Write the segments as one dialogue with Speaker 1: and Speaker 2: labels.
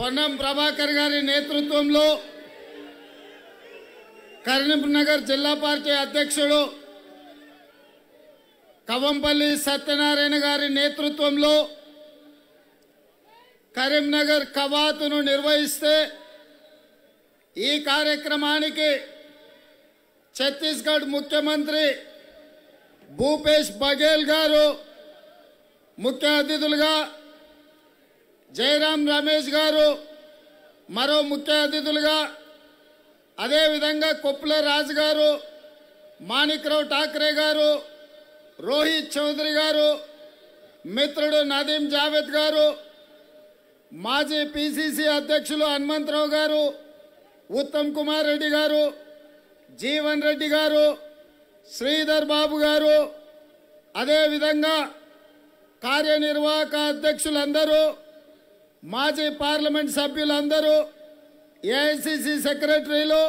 Speaker 1: పొన్నం ప్రభాకర్ గారి నేతృత్వంలో కరీంనగర్ జిల్లా పార్టీ అధ్యక్షుడు కవంపల్లి సత్యనారాయణ గారి నేతృత్వంలో కరీంనగర్ కవాతును నిర్వహిస్తే ఈ కార్యక్రమానికి ఛత్తీస్గఢ్ ముఖ్యమంత్రి భూపేష్ బఘేల్ గారు ముఖ్య అతిథులుగా జయరాం రమేష్ గారు మరో ముఖ్య అతిథులుగా అదేవిధంగా కొప్పుల రాజు గారు మాణిక్రావు ఠాక్రే గారు రోహిత్ చౌదరి గారు మిత్రుడు నదీం జావేద్ గారు మాజీ పిసిసి అధ్యక్షులు హనుమంతరావు గారు ఉత్తమ్ కుమార్ రెడ్డి గారు జీవన్ రెడ్డి గారు శ్రీధర్ బాబు గారు అదేవిధంగా కార్యనిర్వాహక అధ్యక్షులందరూ మాజీ పార్లమెంట్ సభ్యులందరూ ఏఐసిసి సెక్రటరీలు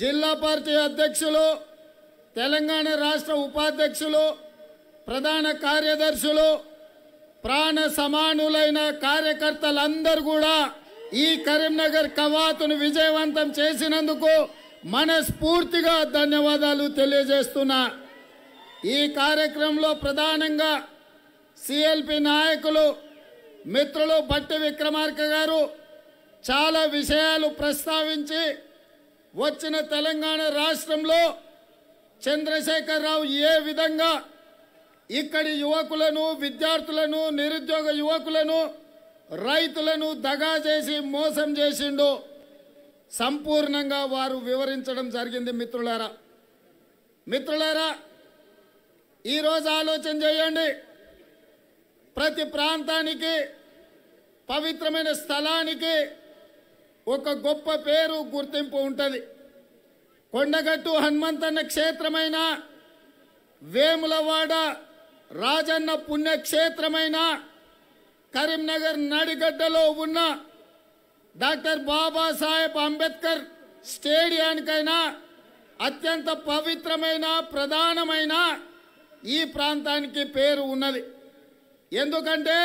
Speaker 1: జిల్లా పార్టీ అధ్యక్షులు తెలంగాణ రాష్ట్ర ఉపాధ్యక్షులు ప్రధాన కార్యదర్శులు ప్రాణ సమానులైన కార్యకర్తలందరూ కూడా ఈ కరీంనగర్ కవాతును విజయవంతం చేసినందుకు మనస్ఫూర్తిగా ధన్యవాదాలు తెలియజేస్తున్నా ఈ కార్యక్రమంలో ప్రధానంగా సిఎల్పి నాయకులు మిత్రులు భట్టి విక్రమార్క గారు చాలా విషయాలు ప్రస్తావించి వచ్చిన తెలంగాణ రాష్ట్రంలో చంద్రశేఖరరావు ఏ విధంగా ఇక్కడి యువకులను విద్యార్థులను నిరుద్యోగ యువకులను రైతులను దగా చేసి మోసం చేసిండు సంపూర్ణంగా వారు వివరించడం జరిగింది మిత్రులారా మిత్రులారా ఈరోజు ఆలోచన చేయండి ప్రతి ప్రాంతానికి పవిత్రమైన స్థలానికి ఒక గొప్ప పేరు గుర్తింపు ఉంటుంది కొండగట్టు హనుమంతన్న క్షేత్రమైన వేములవాడ రాజన్న పుణ్యక్షేత్రమైన కరీంనగర్ నడిగడ్డలో ఉన్న డాక్టర్ బాబాసాహెబ్ అంబేద్కర్ స్టేడియానికైనా అత్యంత పవిత్రమైన ప్రధానమైన ఈ ప్రాంతానికి పేరు ఉన్నది ఎందుకంటే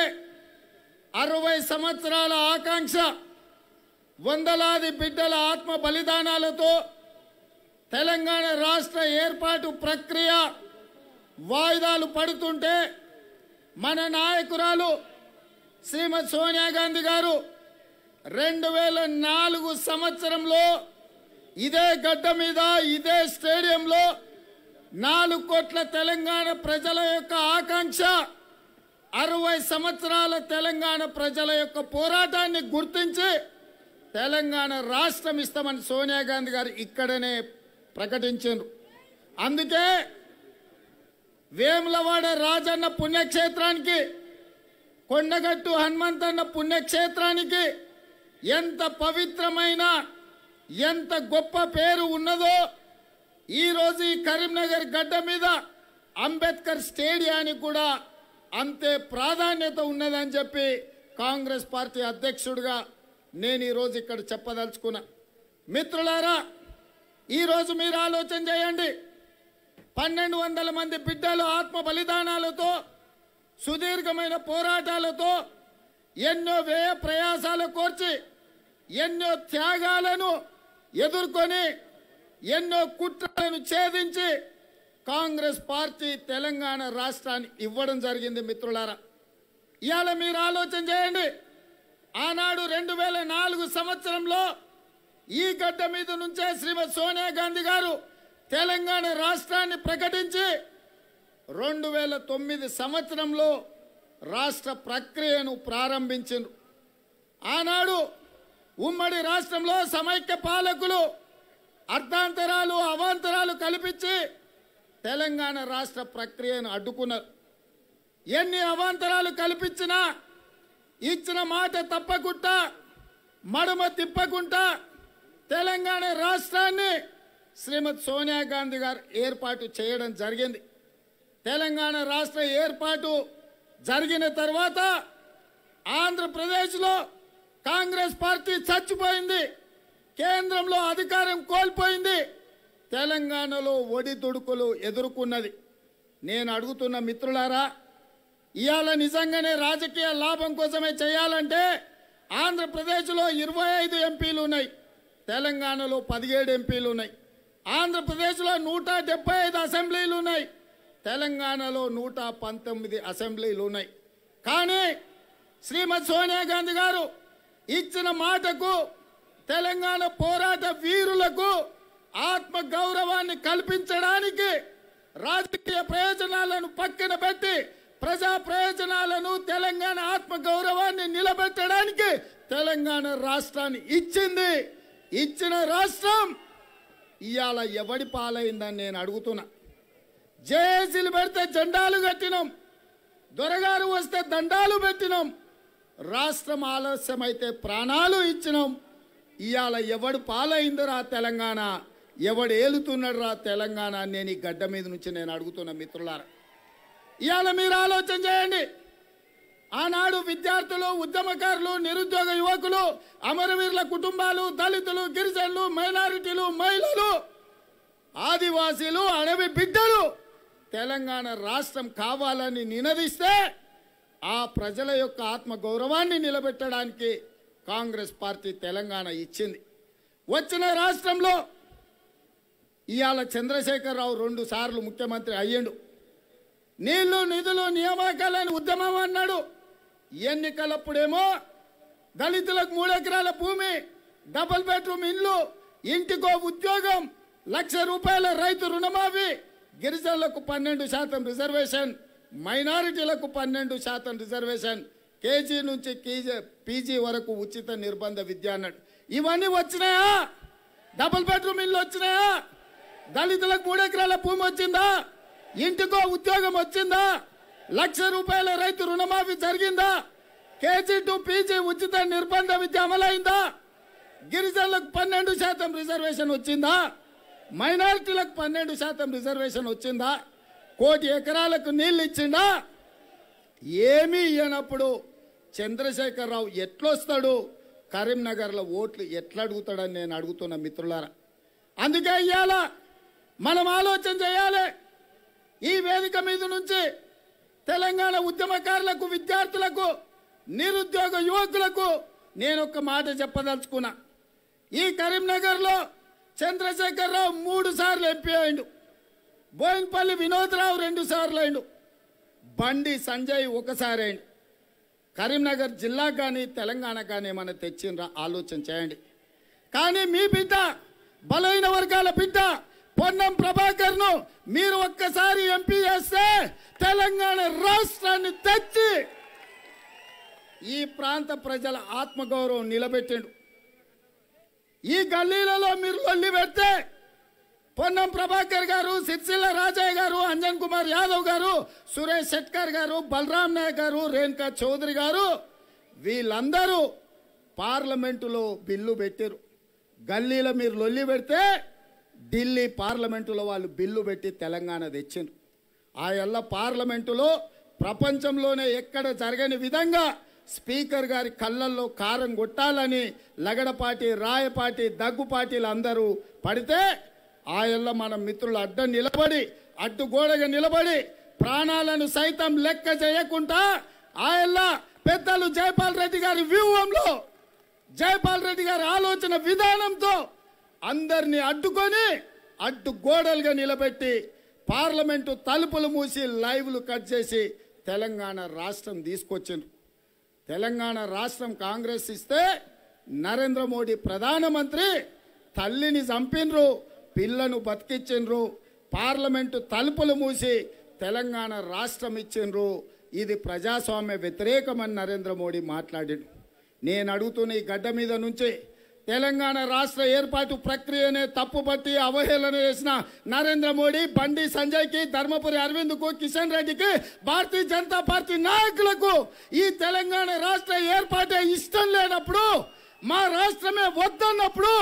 Speaker 1: అరవై సంవత్సరాల ఆకాంక్ష వందలాది బిడ్డల ఆత్మ బలిదానాలతో తెలంగాణ రాష్ట్ర ఏర్పాటు ప్రక్రియ వాయిదాలు పడుతుంటే మన నాయకురాలు శ్రీమతి సోనియా గాంధీ గారు రెండు వేల నాలుగు సంవత్సరంలో ఇదే గడ్డ మీద ఇదే స్టేడియంలో నాలుగు కోట్ల తెలంగాణ ప్రజల యొక్క ఆకాంక్ష అరవై సంవత్సరాల తెలంగాణ ప్రజల యొక్క పోరాటాన్ని గుర్తించి తెలంగాణ రాష్ట్రం ఇస్తామని సోనియా గాంధీ గారు ఇక్కడనే ప్రకటించారు అందుకే వేములవాడ రాజన్న పుణ్యక్షేత్రానికి కొండగట్టు హనుమంతన్న పుణ్యక్షేత్రానికి ఎంత పవిత్రమైన ఎంత గొప్ప పేరు ఉన్నదో ఈరోజు ఈ కరీంనగర్ గడ్డ మీద అంబేద్కర్ స్టేడియానికి కూడా అంతే ప్రాధాన్యత ఉన్నదని చెప్పి కాంగ్రెస్ పార్టీ అధ్యక్షుడిగా నేను ఈరోజు ఇక్కడ చెప్పదలుచుకున్నా మిత్రులారా ఈరోజు మీరు ఆలోచన చేయండి పన్నెండు వందల మంది బిడ్డలు ఆత్మ బలిదానాలతో సుదీర్ఘమైన పోరాటాలతో ఎన్నో వ్యయ ప్రయాసాలు కోర్చి ఎన్నో త్యాగాలను ఎదుర్కొని ఎన్నో కుట్రలను ఛేదించి కాంగ్రెస్ పార్టీ తెలంగాణ రాష్ట్రాన్ని ఇవ్వడం జరిగింది మిత్రులారా ఇవాళ మీరు ఆలోచన చేయండి ఆనాడు రెండు వేల నాలుగు సంవత్సరంలో ఈ గడ్డ మీద నుంచే శ్రీమతి సోనియా గాంధీ గారు తెలంగాణ రాష్ట్రాన్ని ప్రకటించి రెండు వేల తొమ్మిది సంవత్సరంలో రాష్ట్ర ప్రక్రియను ప్రారంభించారు ఆనాడు ఉమ్మడి రాష్ట్రంలో సమైక్య పాలకులు అర్ధాంతరాలు అవాంతరాలు కల్పించి తెలంగాణ రాష్ట్ర ప్రక్రియను అడ్డుకున్నారు ఎన్ని అవాంతరాలు కల్పించినా ఇచ్చిన మాట తప్పకుండా మడమ తిప్పకుండా తెలంగాణ రాష్ట్రాన్ని శ్రీమతి సోనియా గాంధీ గారు ఏర్పాటు చేయడం జరిగింది తెలంగాణ రాష్ట్ర ఏర్పాటు జరిగిన తర్వాత ఆంధ్రప్రదేశ్లో కాంగ్రెస్ పార్టీ చచ్చిపోయింది కేంద్రంలో అధికారం కోల్పోయింది తెలంగాణలో ఒడిదుడుకులు ఎదుర్కొన్నది నేను అడుగుతున్న మిత్రులారా ఇవాళ నిజంగానే రాజకీయ లాభం కోసమే చేయాలంటే ఆంధ్రప్రదేశ్లో ఇరవై ఐదు ఎంపీలు ఉన్నాయి తెలంగాణలో పదిహేడు ఎంపీలు ఉన్నాయి ఆంధ్రప్రదేశ్లో నూట డెబ్బై ఐదు అసెంబ్లీలు ఉన్నాయి తెలంగాణలో నూట పంతొమ్మిది అసెంబ్లీలు ఉన్నాయి కానీ శ్రీమతి సోనియా గాంధీ గారు ఇచ్చిన మాటకు తెలంగాణ పోరాట వీరులకు అవకాశాన్ని కల్పించడానికి రాజకీయ ప్రయోజనాలను పక్కన పెట్టి ప్రజా ప్రయోజనాలను తెలంగాణ ఆత్మ గౌరవాన్ని నిలబెట్టడానికి తెలంగాణ రాష్ట్రాన్ని ఇచ్చింది ఇచ్చిన రాష్ట్రం ఇవాళ ఎవడి పాలైందని నేను అడుగుతున్నా జేఏసీలు పెడితే జెండాలు కట్టినాం దొరగారు వస్తే దండాలు పెట్టినాం రాష్ట్రం ఆలస్యమైతే ప్రాణాలు ఇచ్చినాం ఇవాళ ఎవడు పాలైందిరా తెలంగాణ ఎవడు ఏలుతున్నాడు రా తెలంగాణ నేను ఈ గడ్డ మీద నుంచి నేను అడుగుతున్న మిత్రులారా ఇవాళ మీరు ఆలోచన చేయండి ఆనాడు విద్యార్థులు ఉద్యమకారులు నిరుద్యోగ యువకులు అమరవీరుల కుటుంబాలు దళితులు గిరిజనులు మైనారిటీలు మహిళలు ఆదివాసీలు అడవి బిడ్డలు తెలంగాణ రాష్ట్రం కావాలని నినదిస్తే ఆ ప్రజల యొక్క ఆత్మ గౌరవాన్ని నిలబెట్టడానికి కాంగ్రెస్ పార్టీ తెలంగాణ ఇచ్చింది వచ్చిన రాష్ట్రంలో ఇవాళ చంద్రశేఖరరావు రెండు సార్లు ముఖ్యమంత్రి అయ్యాడు నీళ్లు నిధులు నియామకాలని ఉద్యమం అన్నాడు ఎన్నికలప్పుడేమో దళితులకు మూడెకరాల భూమి డబుల్ బెడ్రూమ్ ఇండ్లు ఇంటికో ఉద్యోగం లక్ష రూపాయల రైతు రుణమాఫీ గిరిజనులకు పన్నెండు శాతం రిజర్వేషన్ మైనారిటీలకు పన్నెండు శాతం రిజర్వేషన్ కేజీ నుంచి కేజీ పీజీ వరకు ఉచిత నిర్బంధ విద్య అన్నాడు ఇవన్నీ వచ్చినాయా డబుల్ బెడ్రూమ్ ఇల్లు వచ్చినాయా దళితులకు మూడు ఎకరాల భూమి వచ్చిందా ఇంటికో ఉద్యోగం వచ్చిందా లక్ష రూపాయల రైతు రుణమాఫీ జరిగిందా కేజీ టు పీజీ ఉచిత నిర్బంధ విద్య అమలైందా గిరిజనులకు పన్నెండు శాతం రిజర్వేషన్ వచ్చిందా మైనారిటీలకు పన్నెండు శాతం రిజర్వేషన్ వచ్చిందా కోటి ఎకరాలకు నీళ్ళు ఇచ్చిందా ఏమీ ఇయ్యనప్పుడు చంద్రశేఖరరావు ఎట్లొస్తాడు కరీంనగర్లో ఓట్లు ఎట్లా అడుగుతాడని నేను అడుగుతున్న మిత్రులారా అందుకే ఇవాళ మనం ఆలోచన చేయాలి ఈ వేదిక మీద నుంచి తెలంగాణ ఉద్యమకారులకు విద్యార్థులకు నిరుద్యోగ యువకులకు నేను ఒక మాట చెప్పదలుచుకున్నా ఈ కరీంనగర్లో చంద్రశేఖరరావు మూడు సార్లు ఎంపీ అయిండు బోయినపల్లి వినోద్రావు రెండు సార్లు అయిండు బండి సంజయ్ ఒకసారి అయిండు కరీంనగర్ జిల్లా కానీ తెలంగాణ కానీ ఏమైనా తెచ్చిన ఆలోచన చేయండి కానీ మీ బిడ్డ బలమైన వర్గాల బిడ్డ పొన్నం ప్రభాకర్ ను మీరు ఒక్కసారి ఎంపీ చేస్తే తెలంగాణ రాష్ట్రాన్ని తెచ్చి ఈ ప్రాంత ప్రజల ఆత్మగౌరవం నిలబెట్టాడు ఈ గల్లీలలో మీరు లొల్లి పెడితే పొన్నం ప్రభాకర్ గారు సిరిసిల్ల రాజయ్య గారు అంజన్ కుమార్ యాదవ్ గారు సురేష్ శెట్కర్ గారు బలరాం నాయక్ గారు రేణుకా చౌదరి గారు వీళ్ళందరూ పార్లమెంటులో బిల్లు పెట్టారు గల్లీలో మీరు లొల్లి పెడితే ఢిల్లీ పార్లమెంటులో వాళ్ళు బిల్లు పెట్టి తెలంగాణ తెచ్చిండ్రు ఆ ఎల్ల పార్లమెంటులో ప్రపంచంలోనే ఎక్కడ జరగని విధంగా స్పీకర్ గారి కళ్ళల్లో కారం కొట్టాలని లగడపాటి రాయపాటి దగ్గుపాటిలు అందరూ పడితే ఎల్ల మన మిత్రులు అడ్డ నిలబడి అడ్డుగోడగా నిలబడి ప్రాణాలను సైతం లెక్క చేయకుండా ఆయల్ల పెద్దలు జైపాల్ రెడ్డి గారి వ్యూహంలో జైపాల్ రెడ్డి గారి ఆలోచన విధానంతో అందరినీ అడ్డుకొని అడ్డు గోడలుగా నిలబెట్టి పార్లమెంటు తలుపులు మూసి లైవ్లు కట్ చేసి తెలంగాణ రాష్ట్రం తీసుకొచ్చారు తెలంగాణ రాష్ట్రం కాంగ్రెస్ ఇస్తే నరేంద్ర మోడీ ప్రధానమంత్రి తల్లిని చంపినరు పిల్లను బతికిచ్చిండ్రు పార్లమెంటు తలుపులు మూసి తెలంగాణ రాష్ట్రం ఇచ్చిండ్రు ఇది ప్రజాస్వామ్య వ్యతిరేకమని నరేంద్ర మోడీ మాట్లాడి నేను అడుగుతున్న ఈ గడ్డ మీద నుంచి తెలంగాణ రాష్ట్ర ఏర్పాటు ప్రక్రియనే తప్పుపట్టి అవహేళన చేసిన నరేంద్ర మోడీ బండి సంజయ్కి ధర్మపురి అరవింద్కు కిషన్ రెడ్డికి భారతీయ జనతా పార్టీ నాయకులకు ఈ తెలంగాణ రాష్ట్ర ఏర్పాటే ఇష్టం లేనప్పుడు మా రాష్ట్రమే వద్దన్నప్పుడు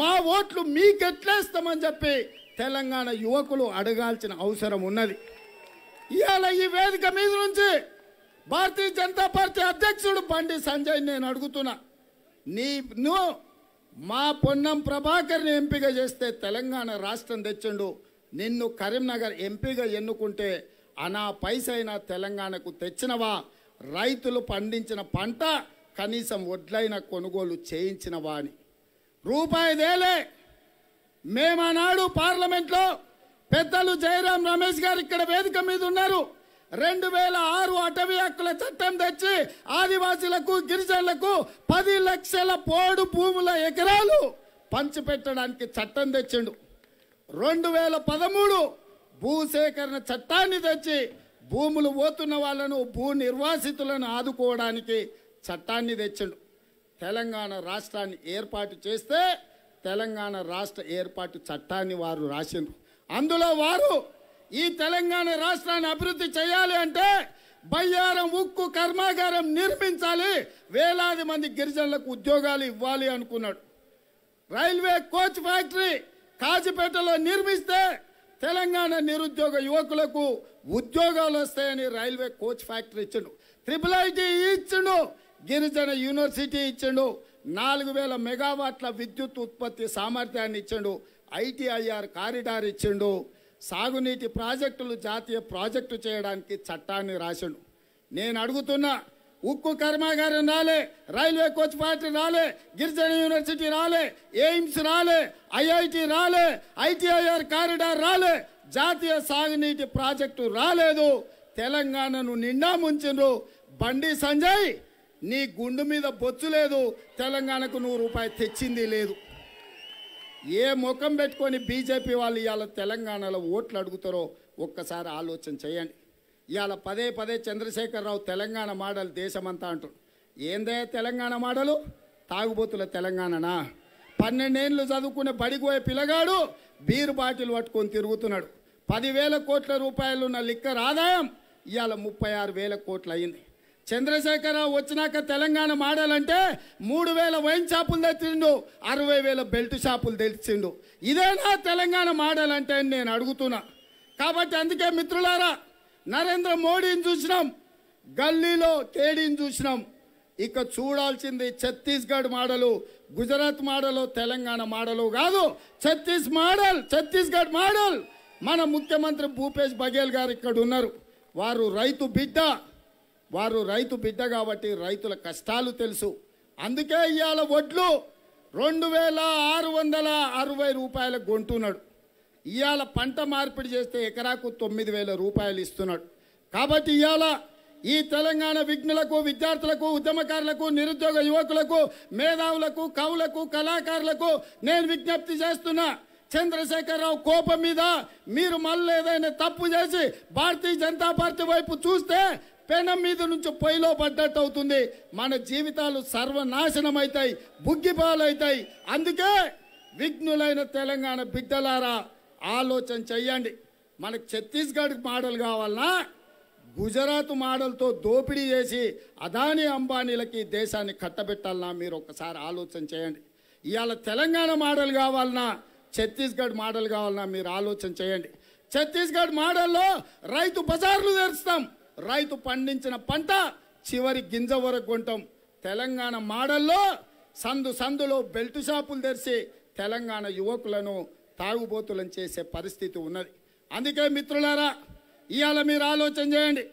Speaker 1: మా ఓట్లు మీకెట్లేస్తామని చెప్పి తెలంగాణ యువకులు అడగాల్సిన అవసరం ఉన్నది ఇవాళ ఈ వేదిక మీద నుంచి భారతీయ జనతా పార్టీ అధ్యక్షుడు బండి సంజయ్ నేను అడుగుతున్నా నీ నువ్వు మా పొన్నం ప్రభాకర్ని ఎంపిక చేస్తే తెలంగాణ రాష్ట్రం తెచ్చిండు నిన్ను కరీంనగర్ ఎంపీగా ఎన్నుకుంటే అనా పైసైనా తెలంగాణకు తెచ్చినవా రైతులు పండించిన పంట కనీసం వడ్లైన కొనుగోలు చేయించినవా అని రూపాయిదేలే మేమనాడు పార్లమెంట్లో పెద్దలు జయరాం రమేష్ గారు ఇక్కడ వేదిక మీద ఉన్నారు రెండు వేల ఆరు అటవీ హక్కుల చట్టం తెచ్చి ఆదివాసులకు గిరిజనులకు పది లక్షల పోడు భూముల ఎకరాలు పంచిపెట్టడానికి చట్టం తెచ్చిండు రెండు వేల పదమూడు భూసేకరణ చట్టాన్ని తెచ్చి భూములు పోతున్న వాళ్ళను భూ నిర్వాసితులను ఆదుకోవడానికి చట్టాన్ని తెచ్చిండు తెలంగాణ రాష్ట్రాన్ని ఏర్పాటు చేస్తే తెలంగాణ రాష్ట్ర ఏర్పాటు చట్టాన్ని వారు రాసిండు అందులో వారు ఈ తెలంగాణ రాష్ట్రాన్ని అభివృద్ధి చేయాలి అంటే బయ్యారం ఉక్కు కర్మాగారం నిర్మించాలి వేలాది మంది గిరిజనులకు ఉద్యోగాలు ఇవ్వాలి అనుకున్నాడు రైల్వే కోచ్ ఫ్యాక్టరీ కాజిపేటలో నిర్మిస్తే తెలంగాణ నిరుద్యోగ యువకులకు ఉద్యోగాలు వస్తాయని రైల్వే కోచ్ ఫ్యాక్టరీ ఇచ్చిండు ట్రిపుల్ ఐటీ ఇచ్చిండు గిరిజన యూనివర్సిటీ ఇచ్చిండు నాలుగు వేల మెగావాట్ల విద్యుత్ ఉత్పత్తి సామర్థ్యాన్ని ఇచ్చిండు ఐటీఐఆర్ కారిడార్ ఇచ్చిండు సాగునీటి ప్రాజెక్టులు జాతీయ ప్రాజెక్టు చేయడానికి చట్టాన్ని రాశాడు నేను అడుగుతున్నా ఉక్కు కర్మాగారం రాలే రైల్వే కోచ్ పార్టీ రాలే గిరిజన యూనివర్సిటీ రాలే ఎయిమ్స్ రాలే ఐఐటి రాలే ఐటీఐఆర్ కారిడార్ రాలే జాతీయ సాగునీటి ప్రాజెక్టు రాలేదు తెలంగాణను నిండా ముంచిండ్రు బండి సంజయ్ నీ గుండు మీద బొచ్చు లేదు తెలంగాణకు నూరు రూపాయలు తెచ్చింది లేదు ఏ ముఖం పెట్టుకొని బీజేపీ వాళ్ళు ఇవాళ తెలంగాణలో ఓట్లు అడుగుతారో ఒక్కసారి ఆలోచన చేయండి ఇవాళ పదే పదే చంద్రశేఖరరావు తెలంగాణ మాడలు దేశమంతా అంటారు ఏందే తెలంగాణ మాడలు తాగుబోతుల తెలంగాణనా పన్నెండేళ్ళు చదువుకునే బడిగోయే పిల్లగాడు బీరు బాటిలు పట్టుకొని తిరుగుతున్నాడు పదివేల కోట్ల రూపాయలున్న లిక్కర్ ఆదాయం ఇవాళ ముప్పై ఆరు వేల కోట్లు అయింది చంద్రశేఖరరావు వచ్చినాక తెలంగాణ మాడాలంటే మూడు వేల వైన్ షాపులు తెచ్చిండు అరవై వేల బెల్ట్ షాపులు తెచ్చిండు ఇదేనా తెలంగాణ మాడాలంటే నేను అడుగుతున్నా కాబట్టి అందుకే మిత్రులారా నరేంద్ర మోడీని చూసినాం గల్లీలో తేడీని చూసినాం ఇక చూడాల్సింది ఛత్తీస్గఢ్ మాడలు గుజరాత్ మాడలు తెలంగాణ మాడలు కాదు ఛత్తీస్ మోడల్ ఛత్తీస్గఢ్ మాడల్ మన ముఖ్యమంత్రి భూపేష్ బఘేల్ గారు ఇక్కడ ఉన్నారు వారు రైతు బిడ్డ వారు రైతు బిడ్డ కాబట్టి రైతుల కష్టాలు తెలుసు అందుకే ఇవాళ వడ్లు రెండు వేల ఆరు వందల అరవై రూపాయలకు కొంటున్నాడు ఇవాళ పంట మార్పిడి చేస్తే ఎకరాకు తొమ్మిది వేల రూపాయలు ఇస్తున్నాడు కాబట్టి ఇవాళ ఈ తెలంగాణ విఘ్నులకు విద్యార్థులకు ఉద్యమకారులకు నిరుద్యోగ యువకులకు మేధావులకు కవులకు కళాకారులకు నేను విజ్ఞప్తి చేస్తున్నా చంద్రశేఖరరావు కోపం మీద మీరు మళ్ళీ ఏదైనా తప్పు చేసి భారతీయ జనతా పార్టీ వైపు చూస్తే పెనం మీద నుంచి పొయ్యిలో పడ్డట్టు అవుతుంది మన జీవితాలు సర్వనాశనం అవుతాయి బుగ్గిపాలవుతాయి అందుకే విఘ్నులైన తెలంగాణ బిడ్డలారా ఆలోచన చెయ్యండి మనకు ఛత్తీస్గఢ్ మోడల్ కావాలన్నా గుజరాత్ మోడల్తో దోపిడీ చేసి అదాని అంబానీలకి దేశాన్ని కట్టబెట్టాలన్నా మీరు ఒక్కసారి ఆలోచన చేయండి ఇవాళ తెలంగాణ మోడల్ కావాలన్నా ఛత్తీస్గఢ్ మోడల్ కావాలన్నా మీరు ఆలోచన చేయండి ఛత్తీస్గఢ్ మోడల్లో రైతు బజార్లు తెరుస్తాం రైతు పండించిన పంట చివరి గింజ వరకు కొంటాం తెలంగాణ మాడల్లో సందు సందులో బెల్ట్ షాపులు తెరిచి తెలంగాణ యువకులను తాగుబోతులను చేసే పరిస్థితి ఉన్నది అందుకే మిత్రులారా ఇవాళ మీరు ఆలోచన చేయండి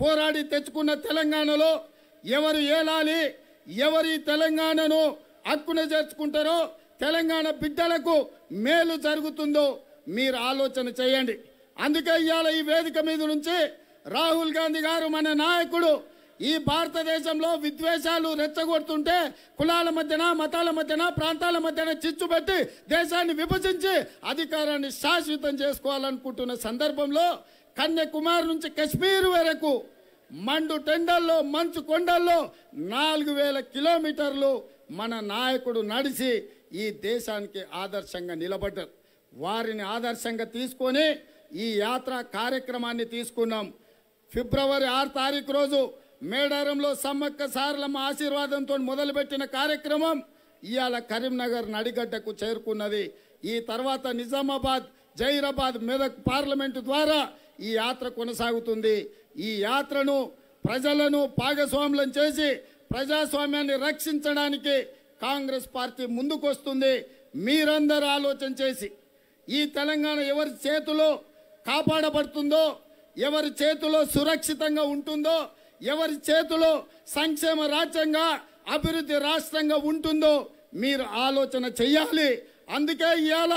Speaker 1: పోరాడి తెచ్చుకున్న తెలంగాణలో ఎవరు ఏలాలి ఎవరి తెలంగాణను హక్కున చేర్చుకుంటారో తెలంగాణ బిడ్డలకు మేలు జరుగుతుందో మీరు ఆలోచన చేయండి అందుకే ఇవాళ ఈ వేదిక మీద నుంచి రాహుల్ గాంధీ గారు మన నాయకుడు ఈ భారతదేశంలో విద్వేషాలు రెచ్చగొడుతుంటే కులాల మధ్యన మతాల మధ్యన ప్రాంతాల మధ్యన చిచ్చు పెట్టి దేశాన్ని విభజించి అధికారాన్ని శాశ్వతం చేసుకోవాలనుకుంటున్న సందర్భంలో కన్యాకుమారి నుంచి కశ్మీర్ వరకు మండు టెండల్లో మంచు కొండల్లో నాలుగు వేల కిలోమీటర్లు మన నాయకుడు నడిచి ఈ దేశానికి ఆదర్శంగా నిలబడ్డారు వారిని ఆదర్శంగా తీసుకొని ఈ యాత్ర కార్యక్రమాన్ని తీసుకున్నాం ఫిబ్రవరి ఆరు తారీఖు రోజు మేడారంలో సమ్మక్క సార్లమ్మ ఆశీర్వాదంతో మొదలుపెట్టిన కార్యక్రమం ఇవాళ కరీంనగర్ నడిగడ్డకు చేరుకున్నది ఈ తర్వాత నిజామాబాద్ జైరాబాద్ మెదక్ పార్లమెంటు ద్వారా ఈ యాత్ర కొనసాగుతుంది ఈ యాత్రను ప్రజలను భాగస్వాములను చేసి ప్రజాస్వామ్యాన్ని రక్షించడానికి కాంగ్రెస్ పార్టీ ముందుకొస్తుంది మీరందరూ ఆలోచన చేసి ఈ తెలంగాణ ఎవరి చేతిలో కాపాడబడుతుందో ఎవరి చేతిలో సురక్షితంగా ఉంటుందో ఎవరి చేతిలో సంక్షేమ రాజ్యంగా అభివృద్ధి రాష్ట్రంగా ఉంటుందో మీరు ఆలోచన చెయ్యాలి అందుకే ఇవాళ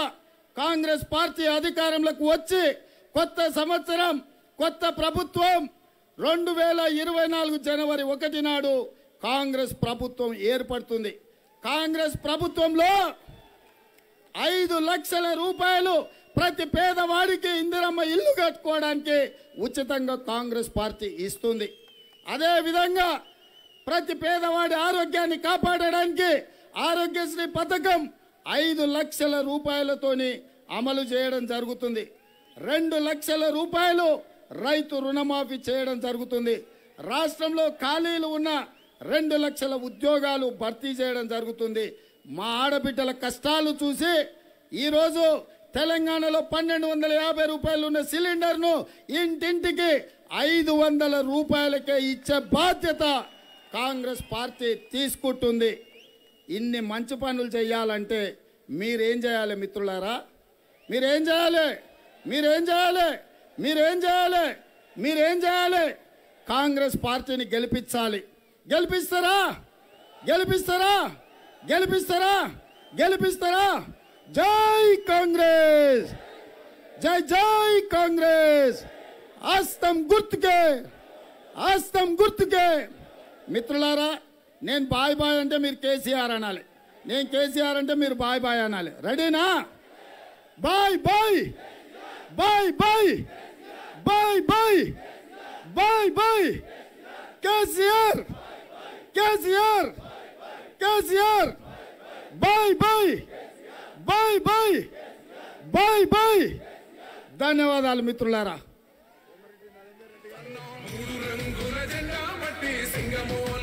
Speaker 1: కాంగ్రెస్ పార్టీ అధికారంలోకి వచ్చి కొత్త సంవత్సరం కొత్త ప్రభుత్వం రెండు వేల ఇరవై నాలుగు జనవరి ఒకటి నాడు కాంగ్రెస్ ప్రభుత్వం ఏర్పడుతుంది కాంగ్రెస్ ప్రభుత్వంలో ఐదు లక్షల రూపాయలు ప్రతి పేదవాడికి ఇందిరమ్మ ఇల్లు కట్టుకోవడానికి ఉచితంగా కాంగ్రెస్ పార్టీ ఇస్తుంది అదేవిధంగా ప్రతి పేదవాడి ఆరోగ్యాన్ని కాపాడడానికి ఆరోగ్యశ్రీ పథకం ఐదు లక్షల రూపాయలతోని అమలు చేయడం జరుగుతుంది రెండు లక్షల రూపాయలు రైతు రుణమాఫీ చేయడం జరుగుతుంది రాష్ట్రంలో ఖాళీలు ఉన్న రెండు లక్షల ఉద్యోగాలు భర్తీ చేయడం జరుగుతుంది మా ఆడబిడ్డల కష్టాలు చూసి ఈరోజు తెలంగాణలో పన్నెండు వందల యాభై రూపాయలు ఉన్న సిలిండర్ను ఇంటింటికి ఐదు వందల రూపాయలకే ఇచ్చే బాధ్యత కాంగ్రెస్ పార్టీ తీసుకుంటుంది ఇన్ని మంచి పనులు చేయాలంటే మీరేం చేయాలి మిత్రులారా మీరేం చేయాలి మీరేం చేయాలి మీరేం చేయాలి మీరేం చేయాలి కాంగ్రెస్ పార్టీని గెలిపించాలి గెలిపిస్తారా గెలిపిస్తారా గెలిపిస్తారా గెలిపిస్తారా जय कांग्रेस जय जय कांग्रेस अस्तम तो गुर्त के अस्तम तो गुर्त के मित्रलारा नेन बाय बाय अंटे मेरे केसीआर अनाले नेन केसीआर अंटे मेरे बाय बाय अनाले रेडी ना bye bye bye bye bye bye bye bye KCR KCR KCR bye bye bye bye bye bye ధన్యవాదాలు మిత్రులారా సింగమో